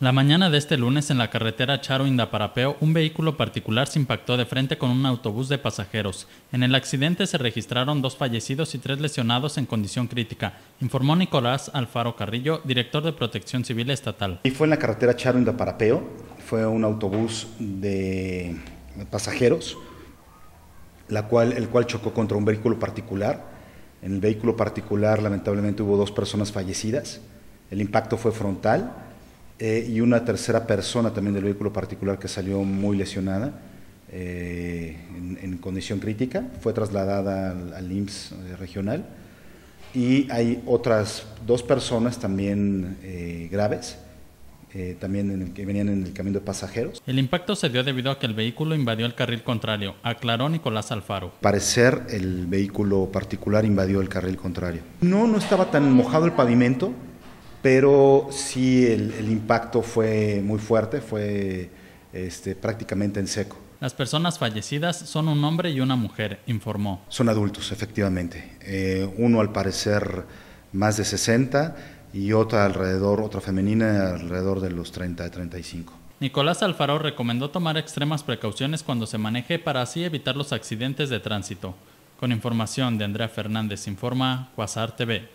La mañana de este lunes en la carretera Charo Indaparapeo, un vehículo particular se impactó de frente con un autobús de pasajeros. En el accidente se registraron dos fallecidos y tres lesionados en condición crítica, informó Nicolás Alfaro Carrillo, director de Protección Civil Estatal. Y fue en la carretera Charo Indaparapeo, fue un autobús de pasajeros, la cual, el cual chocó contra un vehículo particular. En el vehículo particular lamentablemente hubo dos personas fallecidas, el impacto fue frontal eh, y una tercera persona también del vehículo particular que salió muy lesionada, eh, en, condición crítica, fue trasladada al, IMSS eh, regional y hay otras dos personas también graves. también que venían en el camino de pasajeros. El impacto se dio debido a que el vehículo invadió el carril contrario, aclaró Nicolás Alfaro. Parecer el vehículo particular invadió el carril contrario. No, no estaba tan mojado el pavimento, pero sí el, impacto fue muy fuerte, fue este, prácticamente en seco. Las personas fallecidas son un hombre y una mujer, informó. Son adultos, efectivamente. Eh, uno al parecer más de 60 y otra alrededor, otra femenina alrededor de los 30 y 35. Nicolás Alfaro recomendó tomar extremas precauciones cuando se maneje para así evitar los accidentes de tránsito. Con información de Andrea Fernández, informa Quasar TV.